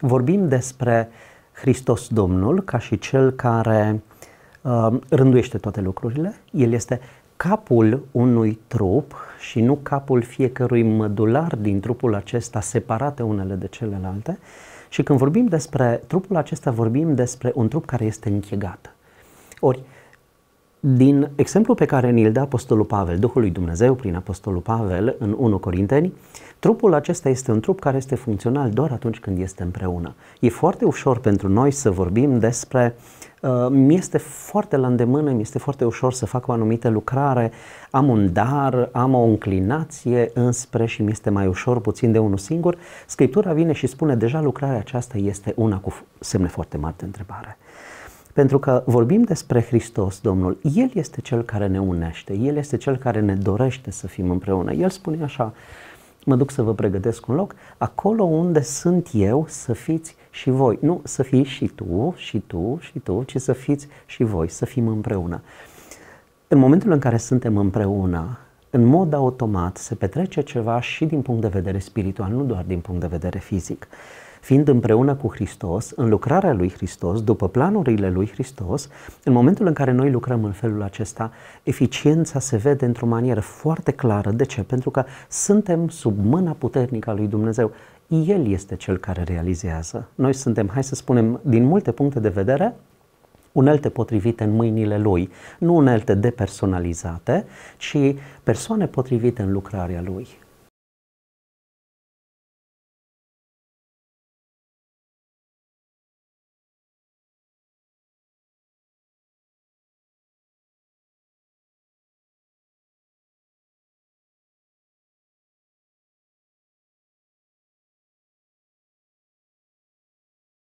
vorbim despre Hristos Domnul ca și Cel care uh, rânduiește toate lucrurile. El este capul unui trup și nu capul fiecărui mădular din trupul acesta separate unele de celelalte. Și când vorbim despre trupul acesta, vorbim despre un trup care este închegat. Ori, din exemplu pe care ni-l dă Apostolul Pavel, Duhul lui Dumnezeu prin Apostolul Pavel în 1 Corinteni, uh, Trupul acesta este un trup care este funcțional doar atunci când este împreună. E foarte ușor pentru noi să vorbim despre uh, mi este foarte la îndemână, mi este foarte ușor să fac o anumită lucrare, am un dar, am o înclinație înspre și mi este mai ușor puțin de unul singur, Scriptura vine și spune deja lucrarea aceasta este una cu semne foarte mari de întrebare. Pentru că vorbim despre Hristos, Domnul, El este Cel care ne unește, El este Cel care ne dorește să fim împreună. El spune așa, mă duc să vă pregătesc un loc, acolo unde sunt eu să fiți și voi. Nu să fii și tu, și tu, și tu, ci să fiți și voi, să fim împreună. În momentul în care suntem împreună, în mod automat se petrece ceva și din punct de vedere spiritual, nu doar din punct de vedere fizic. Fiind împreună cu Hristos, în lucrarea lui Hristos, după planurile lui Hristos, în momentul în care noi lucrăm în felul acesta, eficiența se vede într-o manieră foarte clară. De ce? Pentru că suntem sub mâna puternică a lui Dumnezeu. El este cel care realizează. Noi suntem, hai să spunem, din multe puncte de vedere, unelte potrivite în mâinile lui, nu unelte depersonalizate, ci persoane potrivite în lucrarea lui.